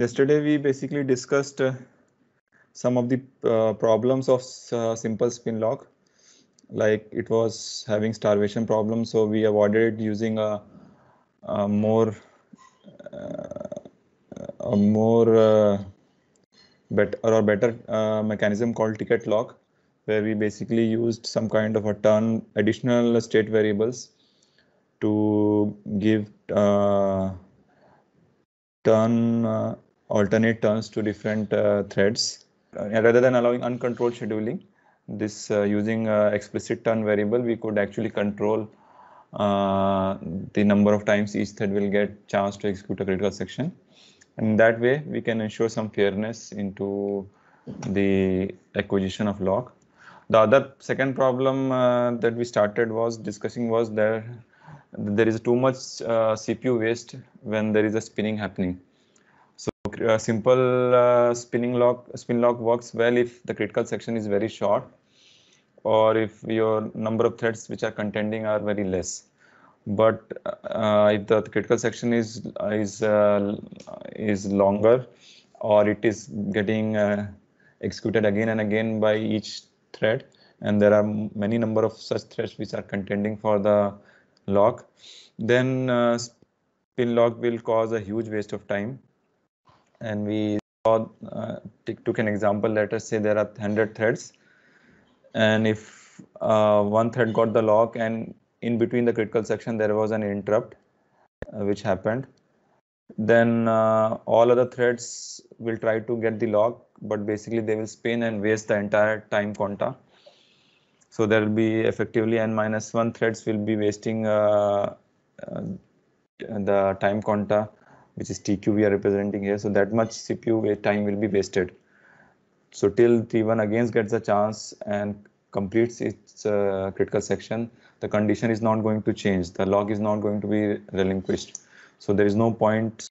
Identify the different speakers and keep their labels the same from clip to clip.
Speaker 1: Yesterday, we basically discussed uh, some of the uh, problems of uh, simple spin lock. Like it was having starvation problem, so we avoided using a, a more uh, a more uh, better or better uh, mechanism called ticket lock, where we basically used some kind of a turn additional state variables to give turn uh, alternate turns to different uh, threads. Uh, rather than allowing uncontrolled scheduling, this uh, using explicit turn variable, we could actually control the number of times each thread will get chance to execute a critical section. And that way, we can ensure some fairness into the acquisition of lock. The other second problem uh, that we started was discussing was there there is too much uh, CPU waste when there is a spinning happening a uh, simple uh, spinning lock spin lock works well if the critical section is very short or if your number of threads which are contending are very less but uh, if the critical section is is uh, is longer or it is getting uh, executed again and again by each thread and there are many number of such threads which are contending for the lock then uh, spin lock will cause a huge waste of time and we saw, uh, took an example, let us say there are 100 threads. And if uh, one thread got the lock and in between the critical section, there was an interrupt uh, which happened, then uh, all other threads will try to get the lock, but basically they will spin and waste the entire time quanta. So there will be effectively n minus one threads will be wasting uh, uh, the time quanta which is TQ we are representing here. So that much CPU time will be wasted. So till T1 again gets a chance and completes its uh, critical section, the condition is not going to change. The log is not going to be relinquished. So there is no point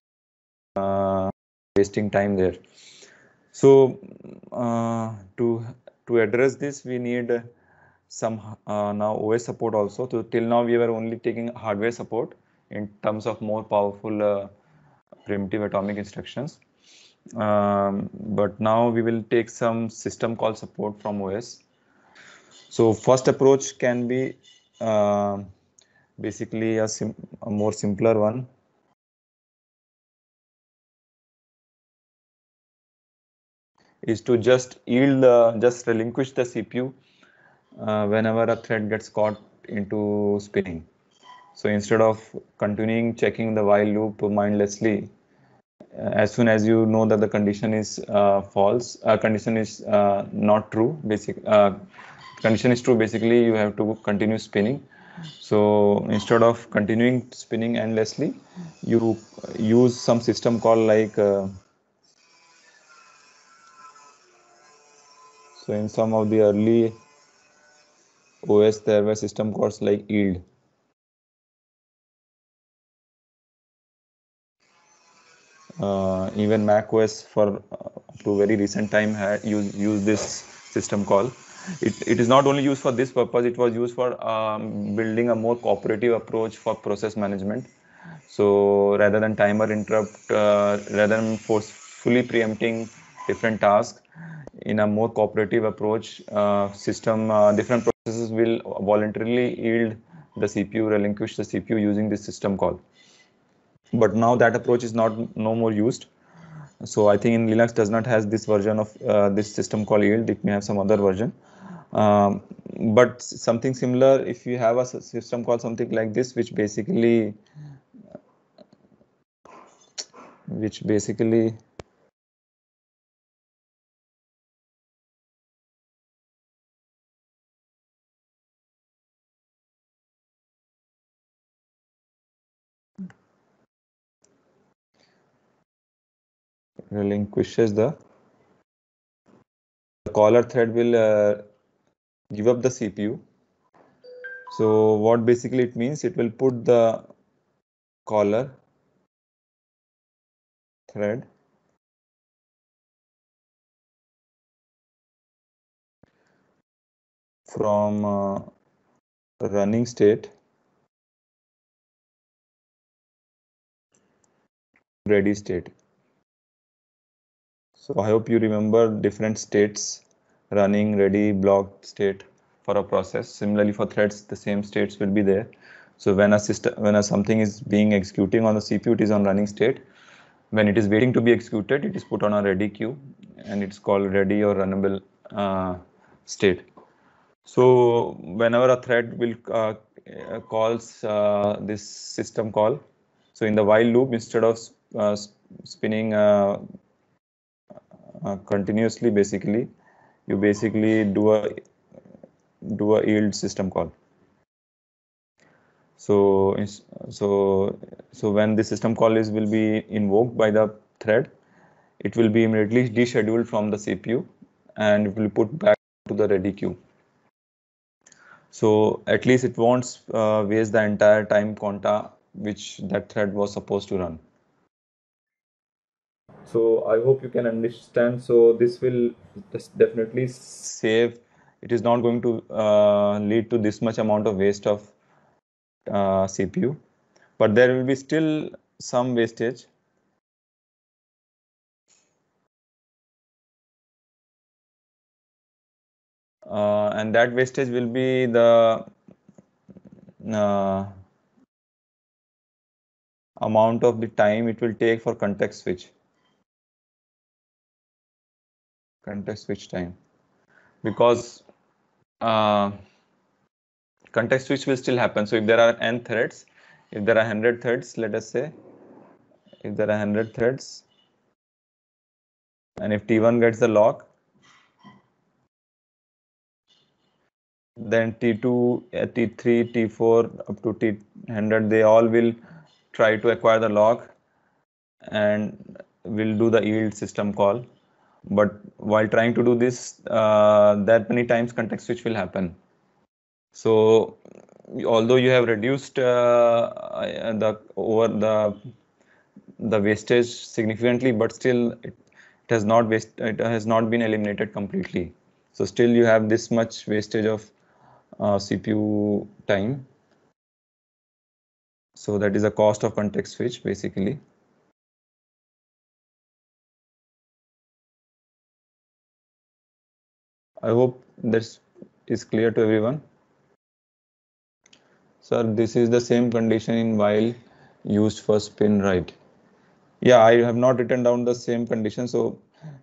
Speaker 1: uh, wasting time there. So uh, to to address this, we need some uh, now OS support also. So till now we were only taking hardware support in terms of more powerful uh, primitive atomic instructions. Um, but now we will take some system call support from OS. So first approach can be uh, basically a, a more simpler one is to just yield, uh, just relinquish the CPU uh, whenever a thread gets caught into spinning. So instead of continuing checking the while loop mindlessly, uh, as soon as you know that the condition is uh, false, uh, condition is uh, not true, basic uh, condition is true, basically you have to continue spinning. So instead of continuing spinning endlessly, you use some system call like uh, so in some of the early OS there were system calls like yield. uh, even mac os for uh, to very recent time had used use this system call it, it is not only used for this purpose it was used for um, building a more cooperative approach for process management so rather than timer interrupt uh, rather than forcefully preempting different tasks in a more cooperative approach uh, system uh, different processes will voluntarily yield the cpu relinquish the cpu using this system call but now that approach is not no more used so i think in linux does not has this version of uh, this system called yield it may have some other version um, but something similar if you have a system called something like this which basically which basically relinquishes the, the caller thread will uh, give up the CPU. So what basically it means, it will put the caller
Speaker 2: thread from uh, running state
Speaker 1: ready state so I hope you remember different states, running, ready, blocked state for a process. Similarly for threads, the same states will be there. So when a system, when a something is being executing on the CPU, it is on running state. When it is waiting to be executed, it is put on a ready queue and it's called ready or runnable uh, state. So whenever a thread will uh, calls uh, this system call, so in the while loop, instead of uh, spinning uh, uh, continuously basically you basically do a do a yield system call so so so when the system call is will be invoked by the thread it will be immediately descheduled from the cpu and it will put back to the ready queue so at least it won't uh, waste the entire time quanta which that thread was supposed to run so i hope you can understand so this will definitely save it is not going to uh, lead to this much amount of waste of uh, cpu but there will be still some wastage uh, and that wastage will be the uh, amount of the time it will take for context switch context switch time because uh, context switch will still happen. So if there are n threads, if there are 100 threads, let us say, if there are 100 threads, and if T1 gets the lock, then T2, T3, T4 up to T100, they all will try to acquire the log and will do the yield system call but while trying to do this uh, that many times context switch will happen so although you have reduced uh, uh the over the the wastage significantly but still it, it has not waste it has not been eliminated completely so still you have this much wastage of uh, cpu time so that is the cost of context switch basically I hope this is clear to everyone. Sir, this is the same condition in while used for spin right. Yeah, I have not written down the same condition. So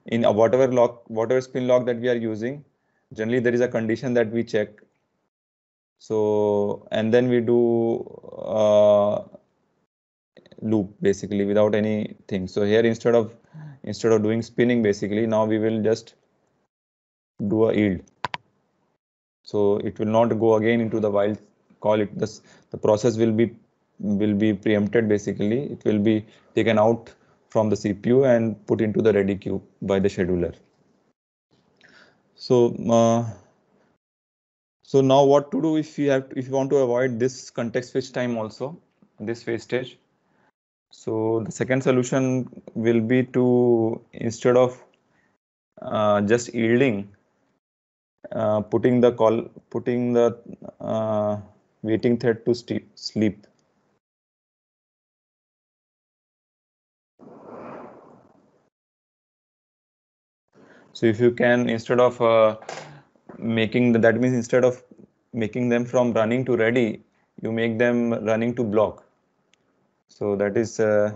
Speaker 1: in a whatever lock, whatever spin lock that we are using, generally there is a condition that we check. So and then we do uh, loop basically without anything. So here instead of instead of doing spinning basically now we will just do a yield. So it will not go again into the wild call it this the process will be will be preempted basically it will be taken out from the CPU and put into the ready queue by the scheduler. So uh, so now what to do if you have to, if you want to avoid this context switch time also this phase stage. So the second solution will be to instead of uh, just yielding uh, putting the call putting the uh, waiting thread to sleep so if you can instead of uh, making the, that means instead of making them from running to ready you make them running to block so that is uh,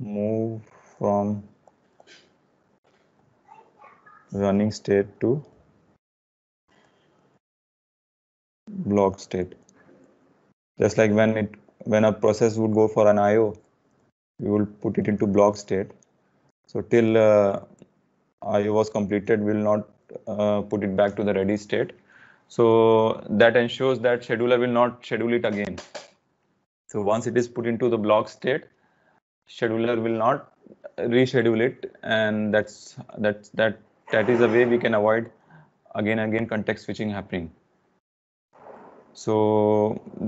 Speaker 1: move from running state to block state. Just like when it when a process would go for an IO, we will put it into block state. So till uh, IO was completed, we will not uh, put it back to the ready state. So that ensures that scheduler will not schedule it again. So once it is put into the block state, scheduler will not reschedule it and that's that's that that is the way we can avoid again again context switching happening. So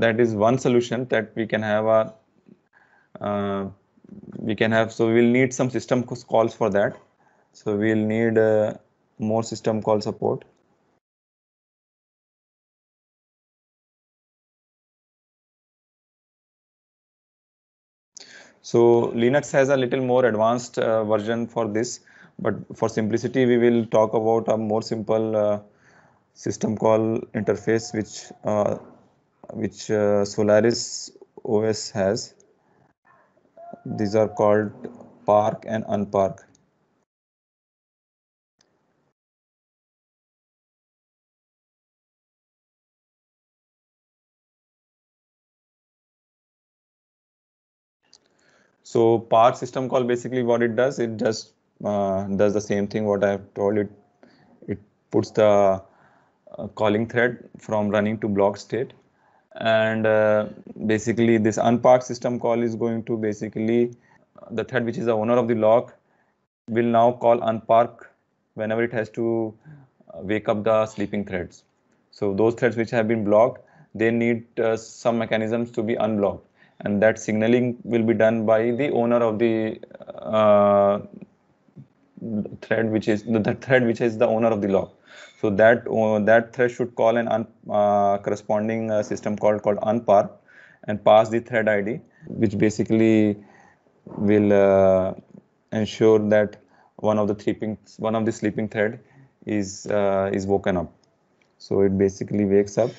Speaker 1: that is one solution that we can have a uh, we can have so we'll need some system calls for that. So we'll need uh, more system call support. So Linux has a little more advanced uh, version for this. But for simplicity, we will talk about a more simple uh, system call interface, which uh, which uh, Solaris OS has. These are called park and unpark. So park system call basically what it does, it just uh, does the same thing what I have told it. It puts the uh, calling thread from running to block state. And uh, basically this unpark system call is going to basically the thread which is the owner of the lock will now call unpark whenever it has to uh, wake up the sleeping threads. So those threads which have been blocked, they need uh, some mechanisms to be unblocked and that signaling will be done by the owner of the uh, thread which is the, the thread which is the owner of the log. So that uh, that thread should call an un, uh, corresponding uh, system called called unpar and pass the thread ID, which basically will uh, ensure that one of the sleeping one of the sleeping thread is uh, is woken up. So it basically wakes up.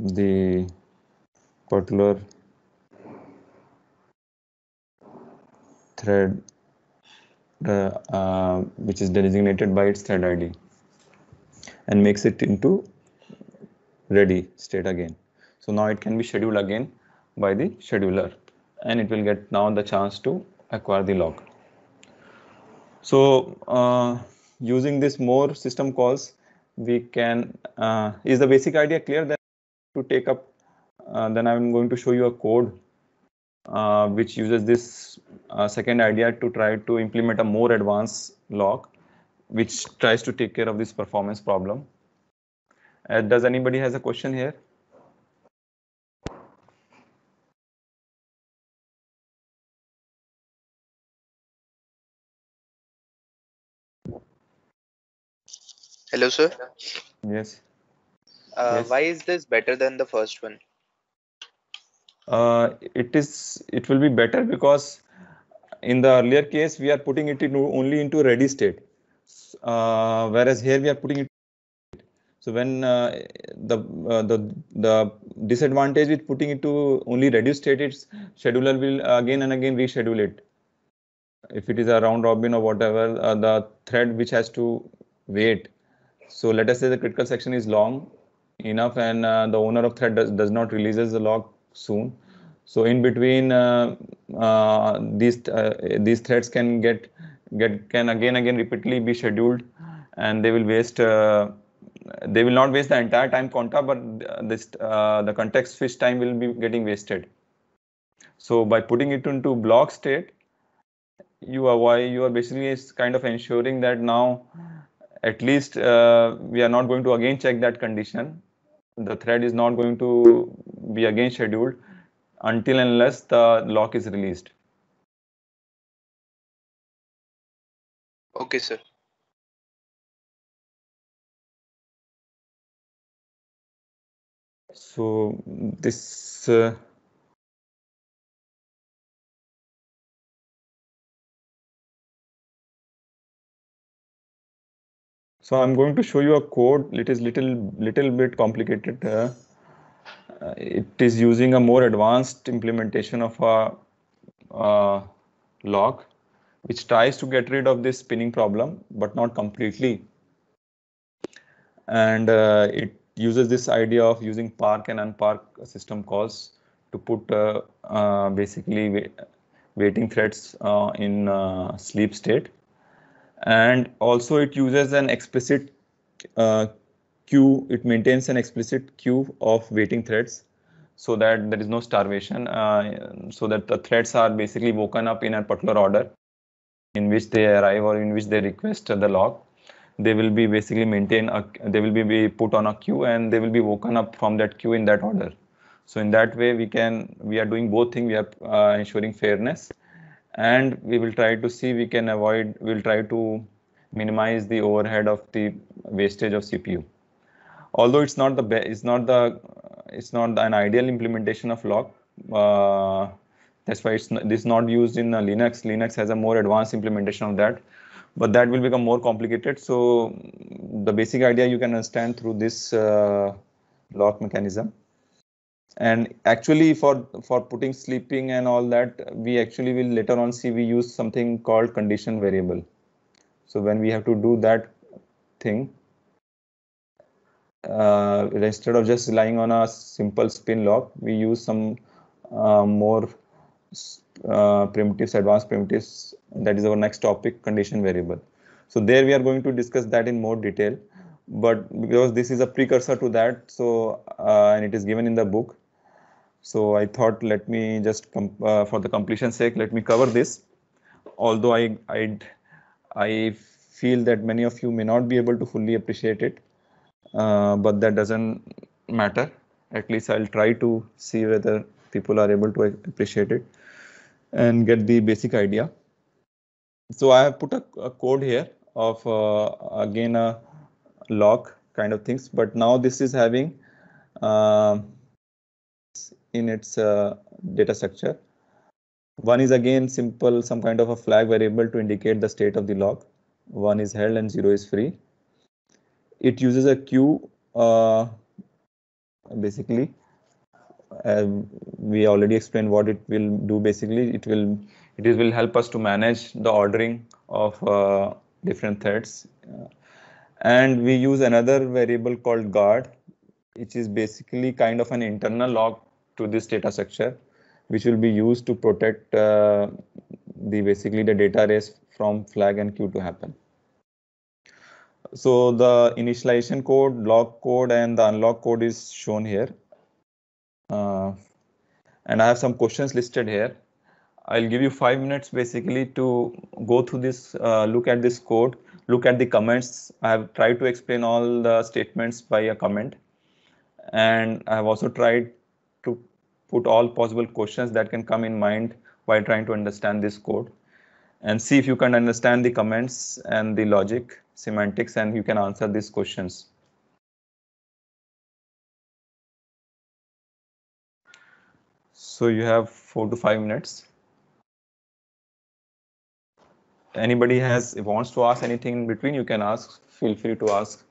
Speaker 2: the
Speaker 1: particular thread uh, uh, which is designated by its thread ID and makes it into ready state again. So now it can be scheduled again by the scheduler and it will get now the chance to acquire the log. So uh, using this more system calls, we can, uh, is the basic idea clear that to take up uh, then I'm going to show you a code uh, which uses this uh, second idea to try to implement a more advanced lock, which tries to take care of this performance problem. does anybody has a question here? Hello, sir. Yes.
Speaker 3: Uh, yes. Why is this better than the first one?
Speaker 1: uh, it is it will be better because in the earlier case we are putting it in only into ready state uh, whereas here we are putting it so when uh, the uh, the the disadvantage with putting it to only ready state its scheduler will again and again reschedule it if it is a round robin or whatever uh, the thread which has to wait so let us say the critical section is long enough and uh, the owner of thread does, does not releases the lock soon. So in between, uh, uh, these uh, these threads can get get can again again repeatedly be scheduled, and they will waste they will not waste the entire time quanta, but this uh, the context switch time will be getting wasted. So by putting it into block state, you are why you are basically kind of ensuring that now at least uh, we are not going to again check that condition the thread is not going to be again scheduled until unless the lock is released.
Speaker 2: Okay, sir. So this uh, So I'm
Speaker 1: going to show you a code. It is little little bit complicated. Uh, uh it is using a more advanced implementation of a lock, which tries to get rid of this spinning problem, but not completely. And uh, it uses this idea of using park and unpark system calls to put uh, uh, basically waiting threads in sleep state and also it uses an explicit uh, queue it maintains an explicit queue of waiting threads so that there is no starvation uh, so that the threads are basically woken up in a particular order in which they arrive or in which they request the log they will be basically maintained they will be put on a queue and they will be woken up from that queue in that order so in that way we can we are doing both things. we are uh, ensuring fairness and we will try to see we can avoid we'll try to minimize the overhead of the wastage of cpu although it's not the best it's not the it's not an ideal implementation of lock uh, that's why it's not, this not used in uh, linux linux has a more advanced implementation of that but that will become more complicated so the basic idea you can understand through this uh, lock mechanism and actually for for putting sleeping and all that we actually will later on see we use something called condition variable so when we have to do that thing uh, instead of just relying on a simple spin lock we use some uh, more uh, primitives advanced primitives that is our next topic condition variable so there we are going to discuss that in more detail but because this is a precursor to that so uh, and it is given in the book so I thought, let me just, uh, for the completion sake, let me cover this. Although I, i I feel that many of you may not be able to fully appreciate it, uh, but that doesn't matter. At least I'll try to see whether people are able to appreciate it and get the basic idea. So I have put a, a code here of uh, again a lock kind of things, but now this is having uh, in its uh, data structure. One is again simple, some kind of a flag variable to indicate the state of the log. One is held and zero is free. It uses a queue uh, basically uh, we already explained what it will do basically it will it is will help us to manage the ordering of uh, different threads uh, and we use another variable called guard which is basically kind of an internal log to this data structure, which will be used to protect uh, the basically the data race from flag and queue to happen. So the initialization code, lock code, and the unlock code is shown here. Uh, and I have some questions listed here. I'll give you five minutes basically to go through this, uh, look at this code, look at the comments. I have tried to explain all the statements by a comment. And I have also tried put all possible questions that can come in mind while trying to understand this code and see if you can understand the comments and the logic semantics and you can answer these questions. So you have four to five minutes. Anybody has wants to ask anything in between, you can ask. Feel free to ask.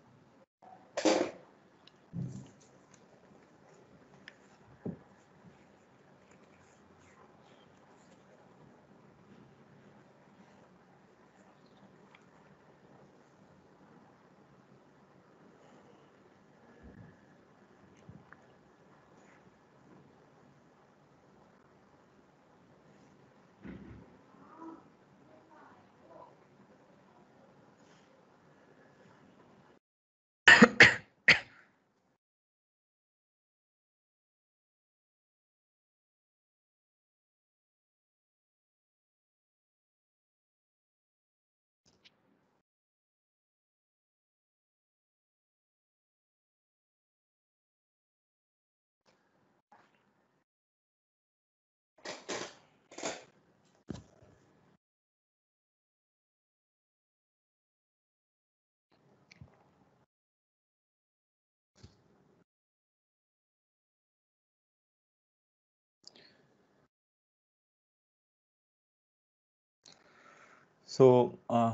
Speaker 1: So uh,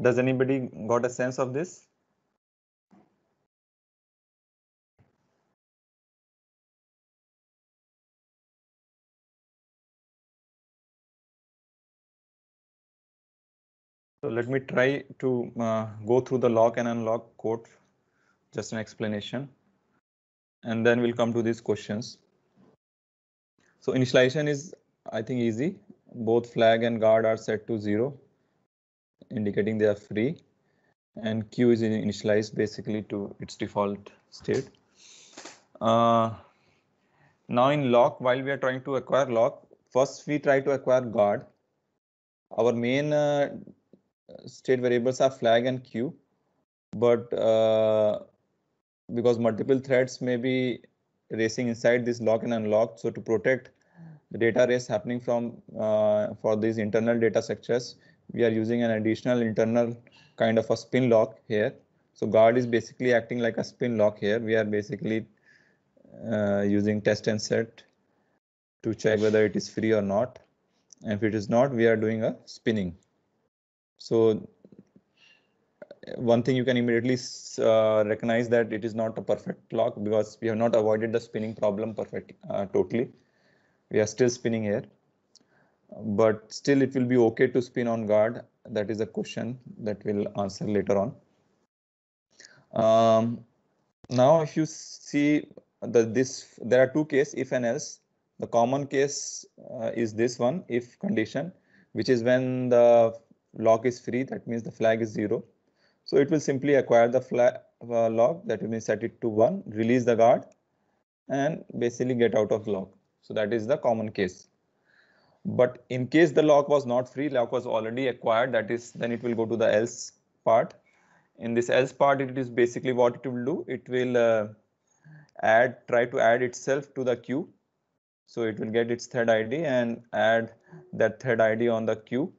Speaker 1: does anybody got a sense of this? So let me try to uh, go through the lock and unlock code, just an explanation. And then we'll come to these questions. So initialization is, I think, easy both flag and guard are set to zero, indicating they are free. And Q is initialized basically to its default state. Uh, now in lock, while we are trying to acquire lock, first we try to acquire guard. Our main uh, state variables are flag and Q, but uh, because multiple threads may be racing inside this lock and unlock, so to protect the data race happening from uh, for these internal data structures, we are using an additional internal kind of a spin lock here. So guard is basically acting like a spin lock here. We are basically uh, using test and set to check whether it is free or not. And if it is not, we are doing a spinning. So uh, one thing you can immediately uh, recognize that it is not a perfect lock because we have not avoided the spinning problem perfect uh, totally we are still spinning here but still it will be okay to spin on guard that is a question that we'll answer later on um, now if you see that this there are two cases if and else the common case uh, is this one if condition which is when the log is free that means the flag is zero so it will simply acquire the flag uh, log that will set it to one release the guard and basically get out of log so that is the common case. But in case the lock was not free, lock was already acquired, that is, then it will go to the else part. In this else part, it is basically what it will do. It will uh, add, try to add itself to the queue. So it will get its thread ID and add that thread ID on the queue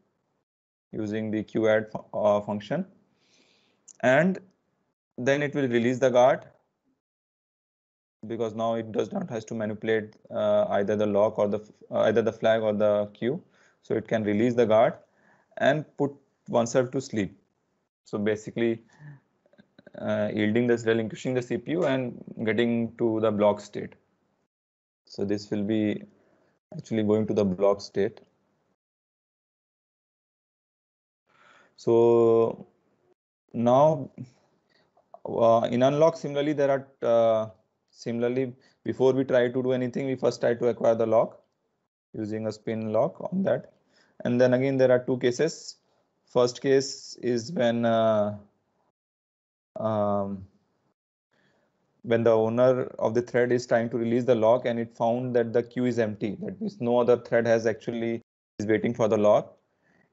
Speaker 1: using the queue add uh, function. And then it will release the guard because now it does not has to manipulate uh, either the lock or the uh, either the flag or the queue so it can release the guard and put oneself to sleep so basically uh, yielding this relinquishing the cpu and getting to the block state so this will be actually going to the block state so now uh, in unlock similarly there are uh, Similarly, before we try to do anything, we first try to acquire the lock using a spin lock on that. And then again, there are two cases. First case is when uh, um, when the owner of the thread is trying to release the lock and it found that the queue is empty. That means no other thread has actually is waiting for the lock.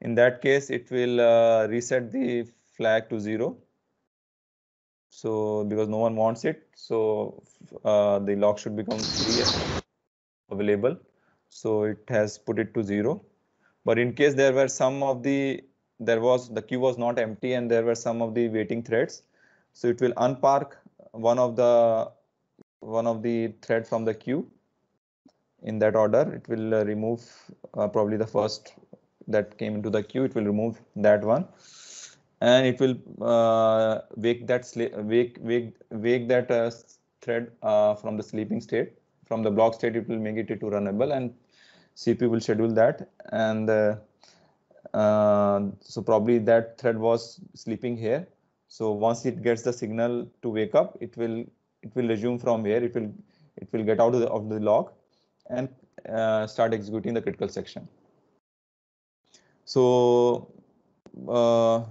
Speaker 1: In that case, it will uh, reset the flag to zero so because no one wants it, so uh, the lock should become free available. So it has put it to zero. But in case there were some of the there was the queue was not empty and there were some of the waiting threads. So it will unpark one of the one of the thread from the queue in that order. It will uh, remove uh, probably the first that came into the queue. It will remove that one and it will uh, wake that wake wake wake that uh, thread uh, from the sleeping state from the block state it will make it to runnable and cpu will schedule that and uh, uh, so probably that thread was sleeping here so once it gets the signal to wake up it will it will resume from here it will it will get out of the, of the and uh, start executing the critical section so uh,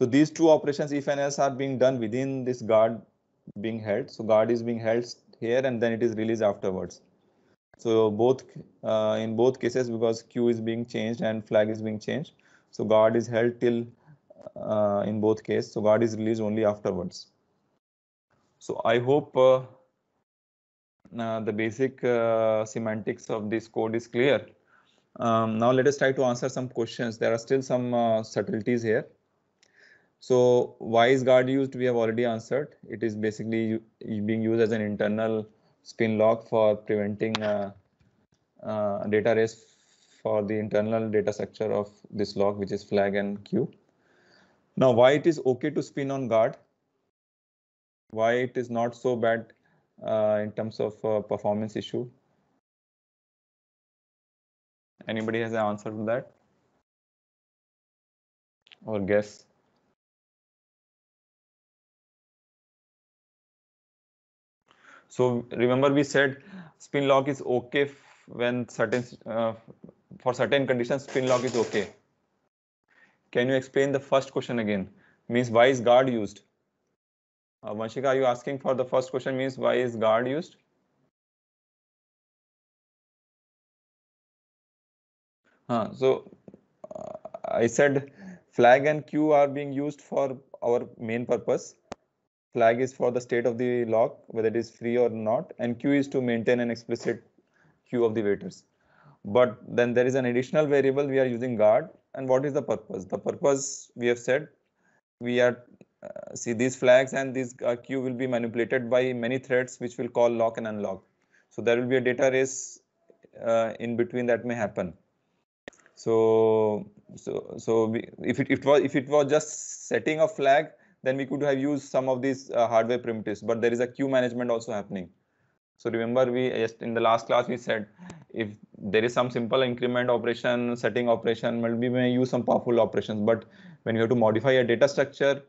Speaker 1: so these two operations, if and else, are being done within this guard being held. So guard is being held here and then it is released afterwards. So both uh, in both cases, because Q is being changed and flag is being changed. So guard is held till uh, in both cases. So guard is released only afterwards. So I hope uh, uh the basic uh, semantics of this code is clear. Um, now let us try to answer some questions. There are still some uh, subtleties here. So why is guard used? We have already answered. It is basically being used as an internal spin lock for preventing uh, uh, data race for the internal data structure of this lock, which is flag and queue. Now, why it is okay to spin on guard? Why it is not so bad uh, in terms of uh, performance issue? Anybody has
Speaker 2: an answer to that? Or guess? So
Speaker 1: remember we said spin lock is okay when certain uh, for certain conditions spin lock is okay. Can you explain the first question again? Means why is guard used? Uh, Vanshika, are you asking for the first question means why is guard used? Huh, so uh, I said flag and queue are being used for our main purpose flag is for the state of the lock, whether it is free or not, and Q is to maintain an explicit queue of the waiters. But then there is an additional variable we are using guard. And what is the purpose? The purpose we have said we are uh, see these flags and this uh, queue will be manipulated by many threads which will call lock and unlock. So there will be a data race uh, in between that may happen. So so so we, if it, it was if it was just setting a flag, then we could have used some of these uh, hardware primitives, but there is a queue management also happening. So remember we just in the last class we said if there is some simple increment operation, setting operation, maybe we may use some powerful operations, but when you have to modify a data structure,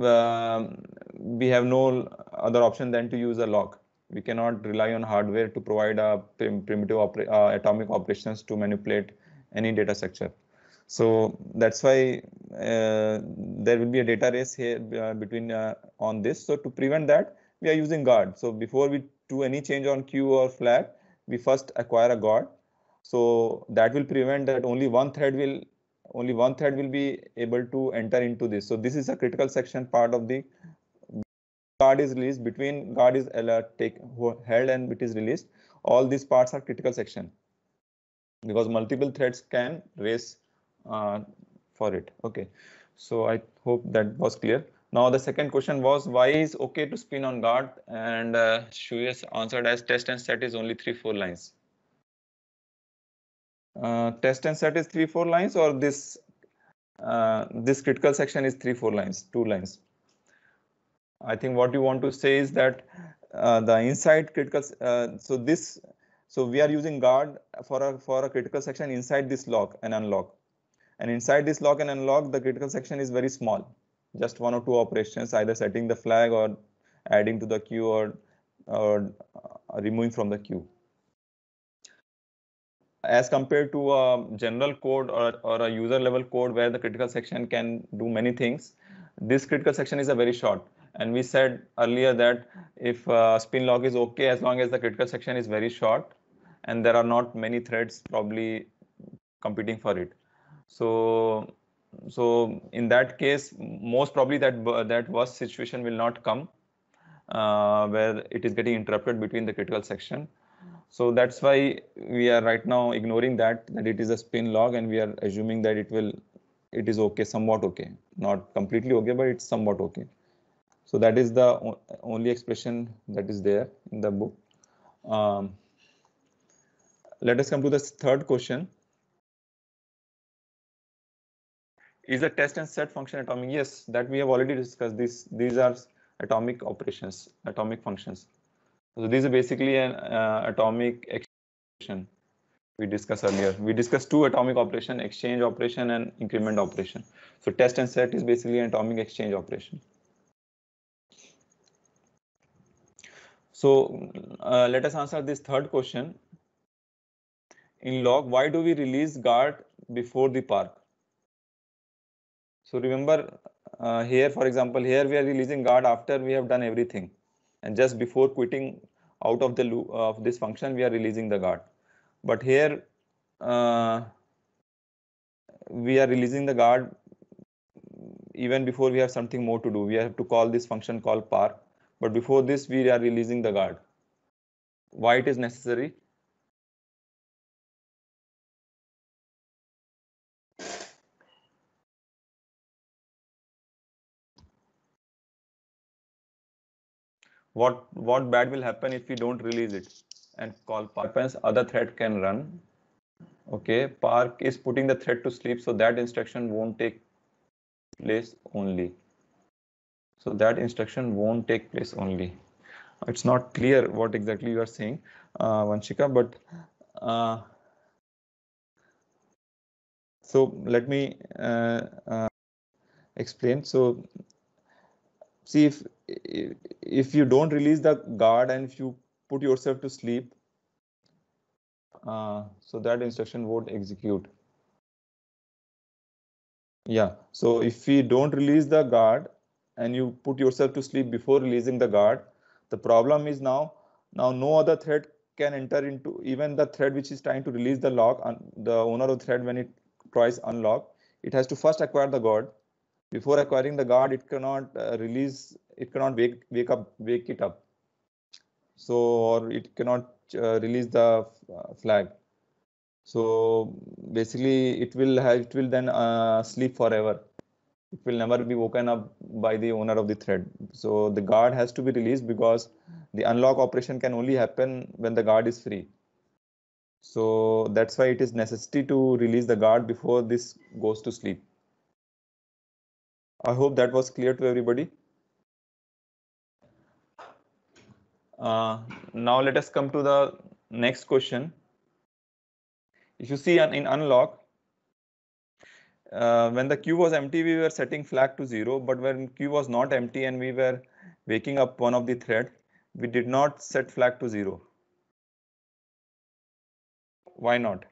Speaker 1: uh, we have no other option than to use a lock. We cannot rely on hardware to provide a prim primitive uh, atomic operations to manipulate any data structure. So that's why uh, there will be a data race here uh, between uh, on this. So to prevent that, we are using guard. So before we do any change on queue or flag, we first acquire a guard. So that will prevent that only one thread will only one thread will be able to enter into this. So this is a critical section part of the guard is released between guard is alert take held and it is released. All these parts are critical section because multiple threads can race uh, for it. Okay, so I hope that was clear. Now the second question was why is okay to spin on guard and uh, Shuyas answered as test and set is only three four lines. Uh, test and set is three four lines or this uh, this critical section is three four lines two lines. I think what you want to say is that uh, the inside critical uh, so this so we are using guard for a for a critical section inside this lock and unlock and inside this lock and unlock, the critical section is very small, just one or two operations, either setting the flag or adding to the queue or, or uh, removing from the queue. As compared to a general code or, or a user level code where the critical section can do many things, this critical section is a very short and we said earlier that if uh, spin lock is okay as long as the critical section is very short and there are not many threads probably competing for it so, so in that case, most probably that that worst situation will not come uh, where it is getting interrupted between the critical section. So that's why we are right now ignoring that that it is a spin log and we are assuming that it will it is okay, somewhat okay, not completely okay, but it's somewhat okay. So that is the only expression that is there in the book. Um, let us come to the third question. Is the test and set function atomic? Yes, that we have already discussed. These these are atomic operations, atomic functions. So these are basically an uh, atomic exchange we discussed earlier. We discussed two atomic operation, exchange operation and increment operation. So test and set is basically an atomic exchange operation. So uh, let us answer this third question. In log, why do we release guard before the park? So remember uh, here, for example, here we are releasing guard after we have done everything. And just before quitting out of the loop uh, of this function, we are releasing the guard. But here uh, we are releasing the guard even before we have something more to do. We have to call this function called par. But before this, we are releasing the guard. Why it is necessary? what what bad will happen if we don't release it and call park happens other thread can run okay park is putting the thread to sleep so that instruction won't take place only so that instruction won't take place only it's not clear what exactly you are saying uh, vanshika but uh, so let me uh, uh, explain so see if if you don't release the guard and if you put yourself to sleep uh, so that instruction won't execute yeah so if we don't release the guard and you put yourself to sleep before releasing the guard the problem is now now no other thread can enter into even the thread which is trying to release the lock the owner of thread when it tries unlock it has to first acquire the guard before acquiring the guard it cannot uh, release it cannot wake wake up wake it up so or it cannot uh, release the uh, flag so basically it will have it will then uh, sleep forever it will never be woken up by the owner of the thread so the guard has to be released because the unlock operation can only happen when the guard is free so that's why it is necessary to release the guard before this goes to sleep I hope that was clear to everybody. Uh, now let us come to the next question. If you see in unlock, uh, when the queue was empty, we were setting flag to zero, but when queue was not empty and we were waking up one of the thread, we did not set flag to zero. Why not?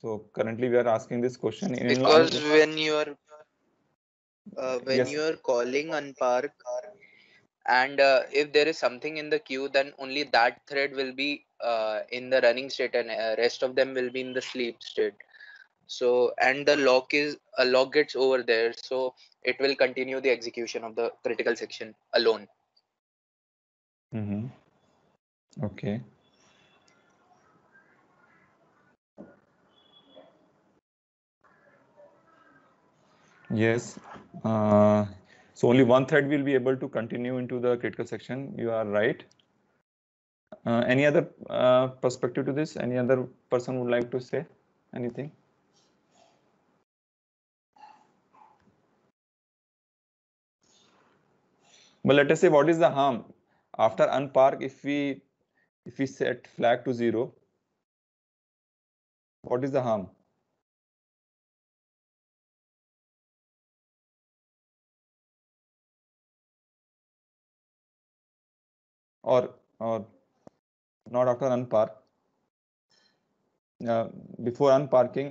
Speaker 1: So currently we are asking this question in because
Speaker 3: when you are uh, when yes. you are calling on park and uh, if there is something in the queue then only that thread will be uh, in the running state and uh, rest of them will be in the sleep state so and the lock is a lock gets over there so it will continue the execution of the critical section alone
Speaker 2: mm-hmm. okay
Speaker 1: Yes. Uh, so only one thread will be able to continue into the critical section. You are right. Uh, any other uh, perspective to this? Any other person would like to say anything? But let us say what is the harm after unpark if we if we set flag to zero? What is the harm? or or not after unpark. Uh, before unparking,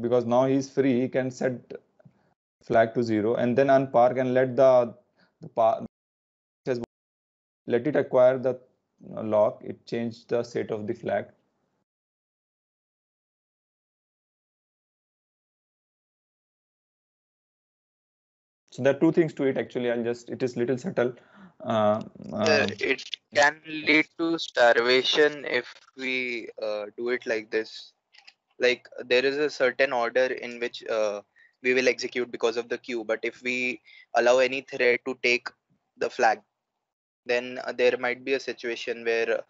Speaker 1: because now he's free, he can set flag to zero and then unpark and let the the let it acquire the uh, lock. It changed the state of the flag. So there are two things to it actually. I'll just it is little subtle. Uh, uh, um,
Speaker 3: it can lead to starvation if we uh, do it like this like there is a certain order in which uh, we will execute because of the queue but if we allow any thread to take the flag then uh, there might be a situation where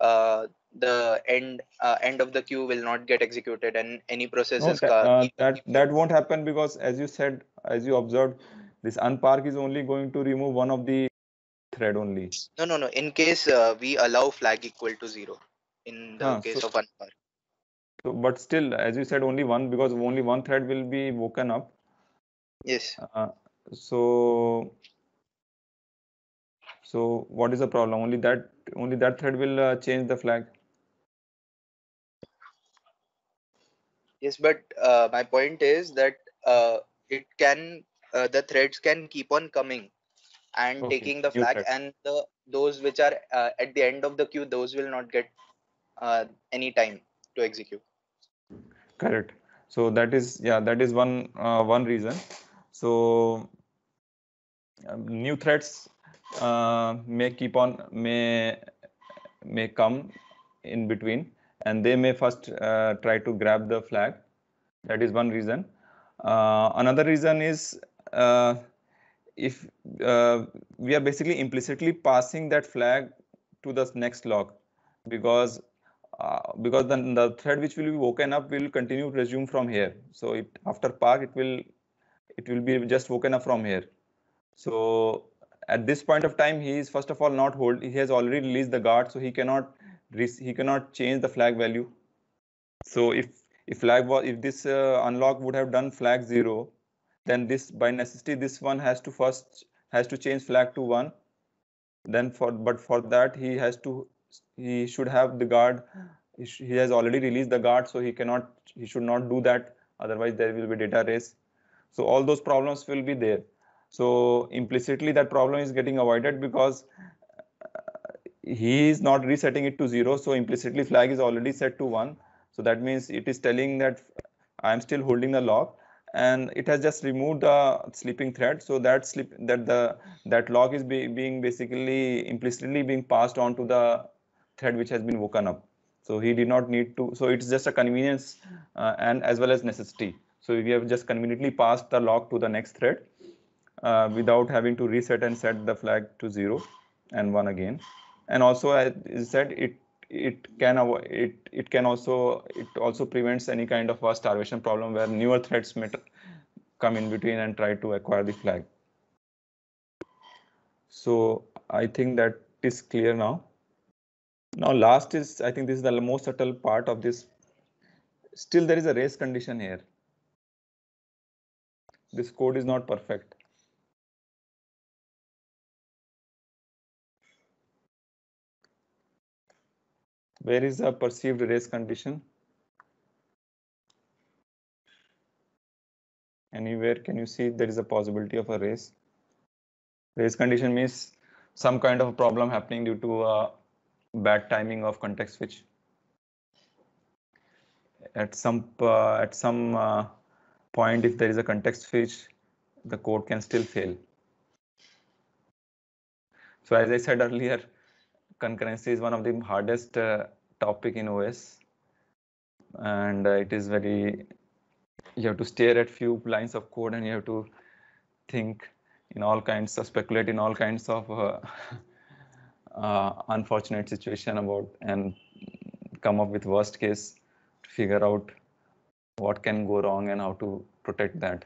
Speaker 3: uh, the end uh, end of the queue will not get executed and any process no, is uh,
Speaker 1: that, that that won't happen because as you said as you observed this unpark is only going to remove one of the thread only.
Speaker 3: No, no, no. In case uh, we allow flag equal to zero, in the ah, case so, of one
Speaker 1: So, but still, as you said, only one because only one thread will be woken up. Yes. Uh, so, so what is the problem? Only that only that thread will uh, change the flag.
Speaker 3: Yes, but uh, my point is that uh, it can uh, the threads can keep on coming and okay. taking the flag and the those which are uh, at the end of the queue those will not get uh, any time to execute
Speaker 1: correct so that is yeah that is one uh, one reason so um, new threats uh, may keep on may may come in between and they may first uh, try to grab the flag that is one reason uh, another reason is if uh, we are basically implicitly passing that flag to the next log because uh, because then the thread which will be woken up will continue to resume from here so it after park it will it will be just woken up from here so at this point of time he is first of all not hold he has already released the guard so he cannot he cannot change the flag value so if if flag was if this uh, unlock would have done flag 0 then this by necessity this one has to first has to change flag to one then for but for that he has to he should have the guard he has already released the guard so he cannot he should not do that otherwise there will be data race so all those problems will be there so implicitly that problem is getting avoided because uh, he is not resetting it to zero so implicitly flag is already set to one so that means it is telling that uh, i am still holding the lock and it has just removed the sleeping thread so that slip that the that log is be, being basically implicitly being passed on to the thread which has been woken up so he did not need to so it's just a convenience uh, and as well as necessity so we have just conveniently passed the log to the next thread uh, without having to reset and set the flag to zero and one again and also as said it it can it it can also it also prevents any kind of a starvation problem where newer threats may come in between and try to acquire the flag. So I think that is clear now. Now last is I think this is the most subtle part of this. Still there is a race condition here.
Speaker 2: This code is not perfect.
Speaker 1: Where is the perceived race condition? Anywhere can you see there is a possibility of a race? Race condition means some kind of problem happening due to a bad timing of context switch. At some uh, at some uh, point, if there is a context switch, the code can still fail. So as I said earlier, concurrency is one of the hardest uh, topic in OS, and uh, it is very. You have to stare at few lines of code, and you have to think in all kinds of speculate in all kinds of uh, uh, unfortunate situation about and come up with worst case to figure out what can go wrong and how to protect that.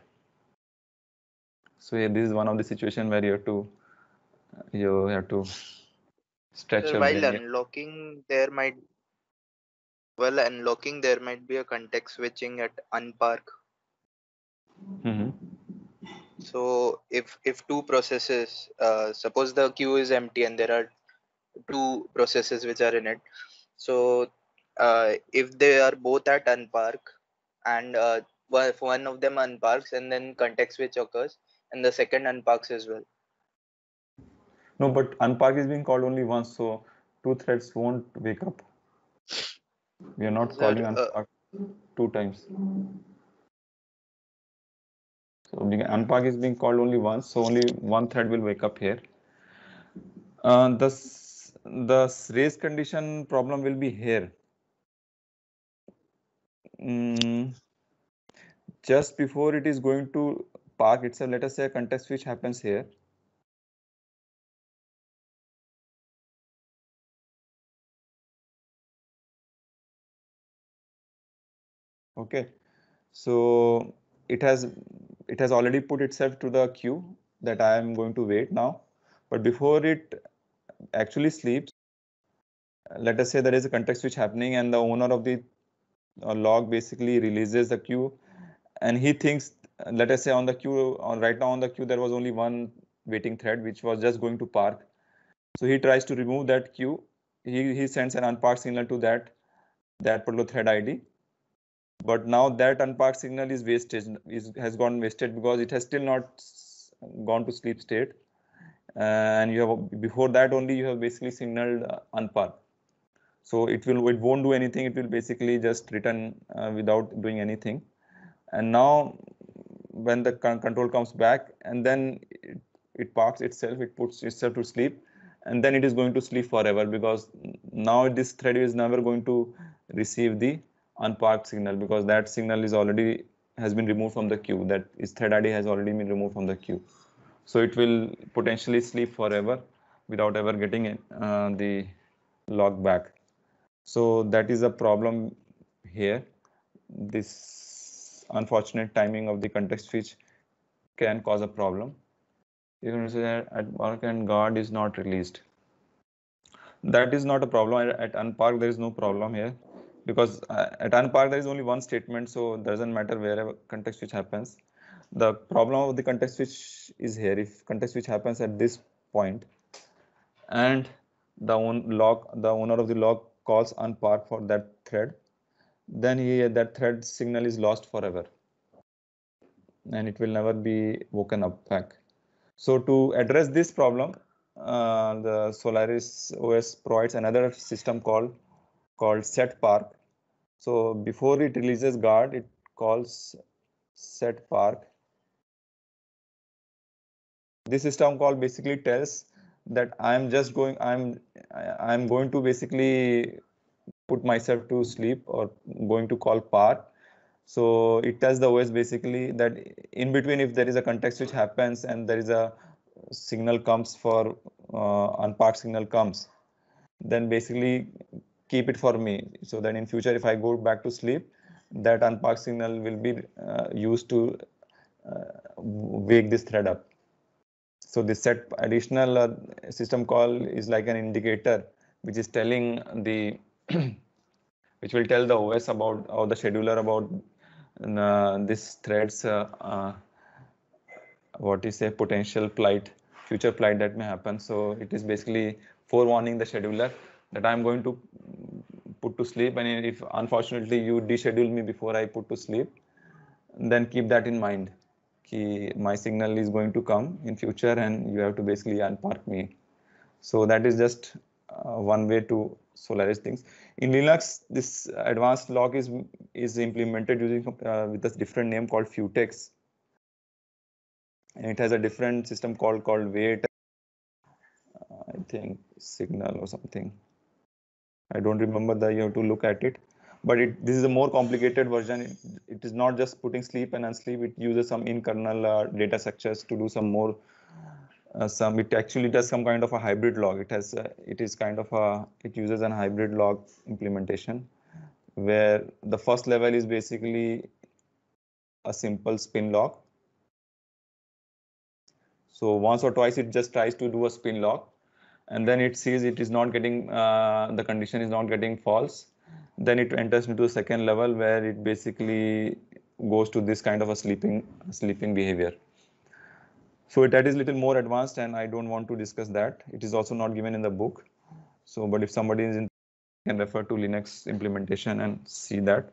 Speaker 1: So yeah, this is one of the situation where you have to you have to Statue While
Speaker 3: unlocking, there might well unlocking there might be a context switching at unpark. Mm-hmm. So if if two processes, uh, suppose the queue is empty and there are two processes which are in it. So uh, if they are both at unpark and uh, if one of them unparks and then context switch occurs and the second unparks as well
Speaker 1: no, but unpark is being called only once, so two threads won't wake up. We are not calling that, uh, unpark two times. So unpark is being called only once, so only one thread will wake up here. Uh, thus the race condition problem will be here. Mm, just before it is going to park itself, let us say a context switch happens here. okay so it has it has already put itself to the queue that i am going to wait now but before it actually sleeps let us say there is a context switch happening and the owner of the uh, log basically releases the queue and he thinks let us say on the queue on right now on the queue there was only one waiting thread which was just going to park so he tries to remove that queue he he sends an unpark signal to that that particular thread id but now that unparked signal is wasted, is has gone wasted because it has still not gone to sleep state uh, and you have before that only you have basically signaled uh, unparked so it will it won't do anything it will basically just return uh, without doing anything and now when the con control comes back and then it, it parks itself it puts itself to sleep and then it is going to sleep forever because now this thread is never going to receive the unparked signal because that signal is already has been removed from the queue that is thread id has already been removed from the queue so it will potentially sleep forever without ever getting it, uh, the log back so that is a problem here this unfortunate timing of the context switch can cause a problem you can say that at park and guard is not released that is not a problem at unpark there is no problem here because uh, at unpark there is only one statement, so it doesn't matter wherever context switch happens. The problem of the context switch is here. If context switch happens at this point, and the own the owner of the log calls unpark for that thread, then he, that thread signal is lost forever, and it will never be woken up back. So to address this problem, uh, the Solaris OS provides another system called called set park. So before it releases guard, it calls set park. This system call basically tells that I'm just going, I'm, I'm going to basically put myself to sleep or going to call park. So it tells the OS basically that in between, if there is a context which happens and there is a signal comes for uh, unparked signal comes, then basically keep it for me so that in future if i go back to sleep that unpark signal will be uh, used to uh, wake this thread up so this set additional uh, system call is like an indicator which is telling the which will tell the os about or the scheduler about uh, this threads uh, uh, what is a potential plight future plight that may happen so it is basically forewarning the scheduler that I'm going to put to sleep. And if unfortunately you deschedule me before I put to sleep, then keep that in mind. Ki my signal is going to come in future and you have to basically unpark me. So that is just uh, one way to solarize things. In Linux, this advanced lock is is implemented using uh, with a different name called Futex. And it has a different system called called wait. Uh, I think signal or something. I don't remember that you have to look at it. But it, this is a more complicated version. It, it is not just putting sleep and unsleep. It uses some in-kernel uh, data structures to do some more uh, some. It actually does some kind of a hybrid log. It has uh, it is kind of a it uses an hybrid log implementation where the first level is basically a simple spin log. So once or twice it just tries to do a spin log and then it sees it is not getting uh, the condition is not getting false then it enters into the second level where it basically goes to this kind of a sleeping sleeping behavior so that is little more advanced and i don't want to discuss that it is also not given in the book so but if somebody is in can refer to linux implementation and see that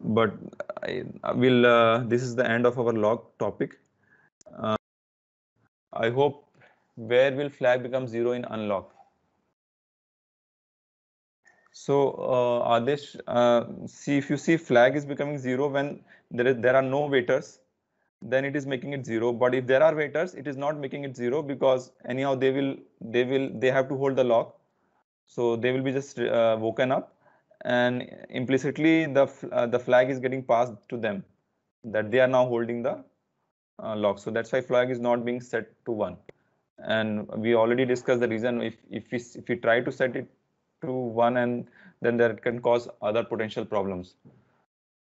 Speaker 1: but i will uh, this is the end of our log topic uh, i hope where will flag become zero in unlock? So uh, Adesh, uh, see if you see flag is becoming zero when there, is, there are no waiters, then it is making it zero. But if there are waiters, it is not making it zero because anyhow they will they will they have to hold the lock. So they will be just uh, woken up and implicitly the uh, the flag is getting passed to them that they are now holding the uh, lock. So that's why flag is not being set to one and we already discussed the reason if if we if we try to set it to one and then that can cause other potential problems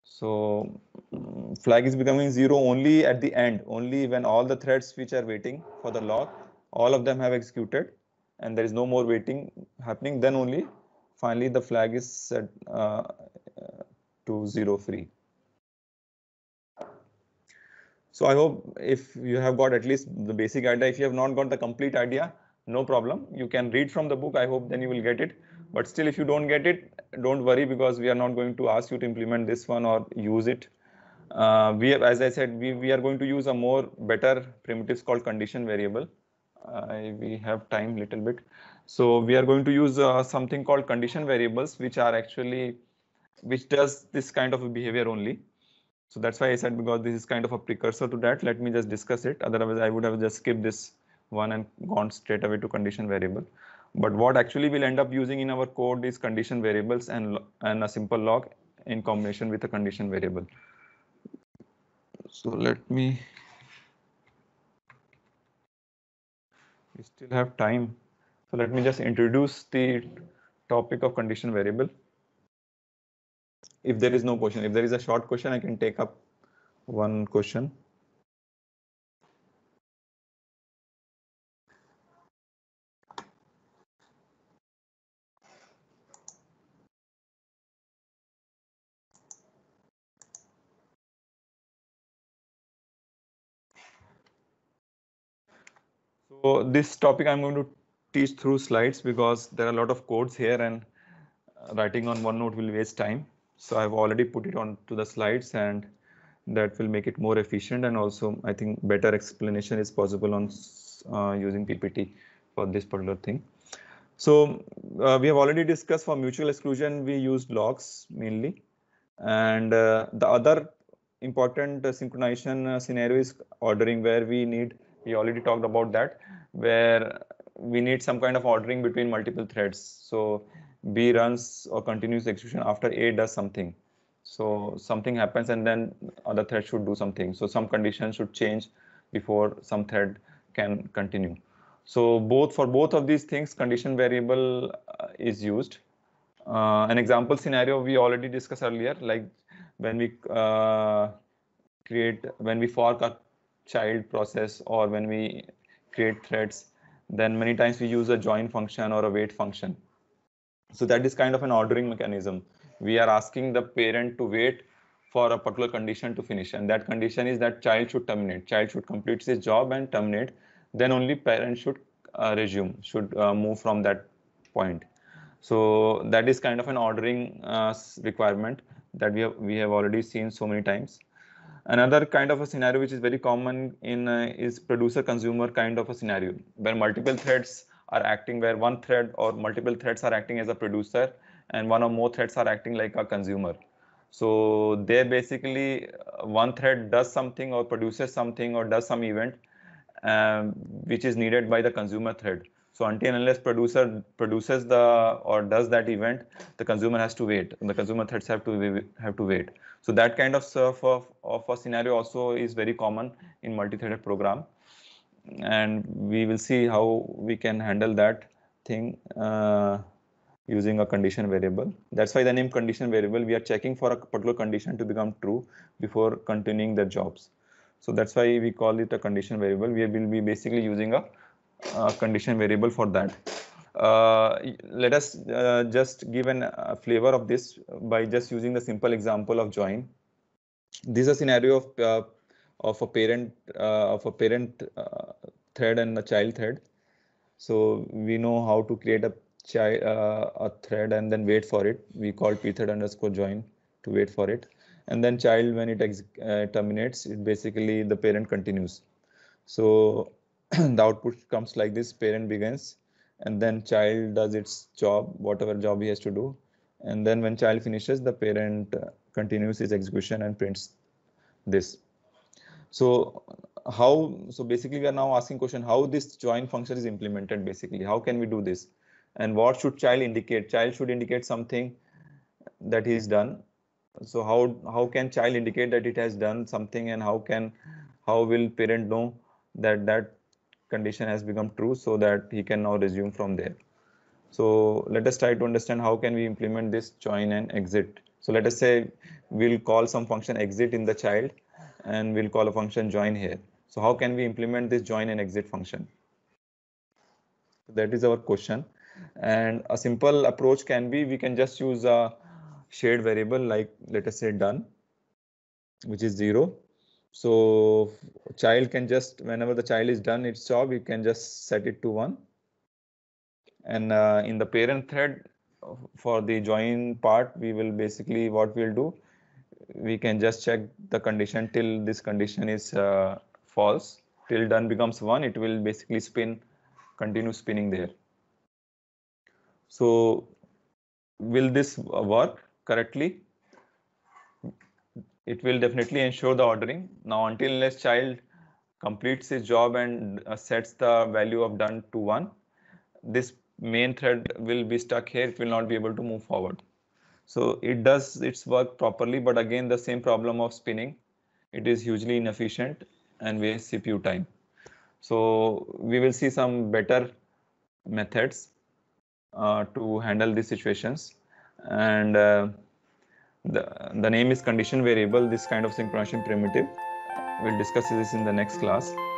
Speaker 1: so mm, flag is becoming zero only at the end only when all the threads which are waiting for the lock all of them have executed and there is no more waiting happening then only finally the flag is set uh, to zero free so I hope if you have got at least the basic idea, if you have not got the complete idea, no problem. You can read from the book. I hope then you will get it. But still, if you don't get it, don't worry because we are not going to ask you to implement this one or use it. Uh, we as I said, we, we are going to use a more better primitives called condition variable. Uh, we have time little bit. So we are going to use uh, something called condition variables, which are actually, which does this kind of behavior only. So that's why I said because this is kind of a precursor to that, let me just discuss it. Otherwise, I would have just skipped this one and gone straight away to condition variable. But what actually we'll end up using in our code is condition variables and, and a simple log in combination with a condition variable. So let me. We still have time. So let me just introduce the topic of condition variable if there is no question. If there is a short question, I can take up one question. So this topic I'm going to teach through slides because there are a lot of codes here and uh, writing on OneNote will waste time. So I've already put it on to the slides and that will make it more efficient and also I think better explanation is possible on uh, using PPT for this particular thing. So uh, we have already discussed for mutual exclusion, we used logs mainly. And uh, the other important synchronization uh, scenario is ordering where we need, we already talked about that, where we need some kind of ordering between multiple threads. So B runs or continues execution after A does something. So something happens and then other thread should do something. So some condition should change before some thread can continue. So both for both of these things, condition variable uh, is used. Uh, an example scenario we already discussed earlier, like when we uh, create, when we fork a child process or when we create threads, then many times we use a join function or a wait function. So that is kind of an ordering mechanism. We are asking the parent to wait for a particular condition to finish and that condition is that child should terminate. Child should complete his job and terminate. Then only parent should uh, resume, should uh, move from that point. So that is kind of an ordering uh, requirement that we have, we have already seen so many times. Another kind of a scenario which is very common in uh, is producer consumer kind of a scenario where multiple threads are acting where one thread or multiple threads are acting as a producer and one or more threads are acting like a consumer. So there basically uh, one thread does something or produces something or does some event um, which is needed by the consumer thread. So until unless producer produces the or does that event, the consumer has to wait. the consumer threads have to have to wait. So that kind of surf of, of a scenario also is very common in multi-threaded program and we will see how we can handle that thing uh, using a condition variable. That's why the name condition variable, we are checking for a particular condition to become true before continuing the jobs. So that's why we call it a condition variable. We will be basically using a, a condition variable for that. Uh, let us uh, just give an, a uh, flavor of this by just using the simple example of join. This is a scenario of uh, of a parent uh, of a parent uh, thread and a child thread. So we know how to create a child uh, a thread and then wait for it. We call pthread underscore join to wait for it and then child when it terminates it basically the parent continues so the output comes like this parent begins and then child does its job whatever job he has to do and then when child finishes the parent continues his execution and prints this so how, so basically we are now asking question, how this join function is implemented basically, how can we do this? And what should child indicate? Child should indicate something that is done. So how, how can child indicate that it has done something and how can, how will parent know that that condition has become true so that he can now resume from there. So let us try to understand how can we implement this join and exit. So let us say we'll call some function exit in the child and we'll call a function join here. So how can we implement this join and exit function? That is our question. And a simple approach can be we can just use a shared variable like let us say done, which is zero. So child can just whenever the child is done its job, you can just set it to one. And uh, in the parent thread uh, for the join part, we will basically what we'll do we can just check the condition till this condition is uh, false till done becomes one it will basically spin continue spinning there so will this work correctly it will definitely ensure the ordering now until unless child completes his job and uh, sets the value of done to one this main thread will be stuck here it will not be able to move forward so it does its work properly, but again, the same problem of spinning. It is hugely inefficient and wastes CPU time. So we will see some better methods uh, to handle these situations. And uh, the, the name is condition variable, this kind of synchronization primitive. We'll discuss this in the next class.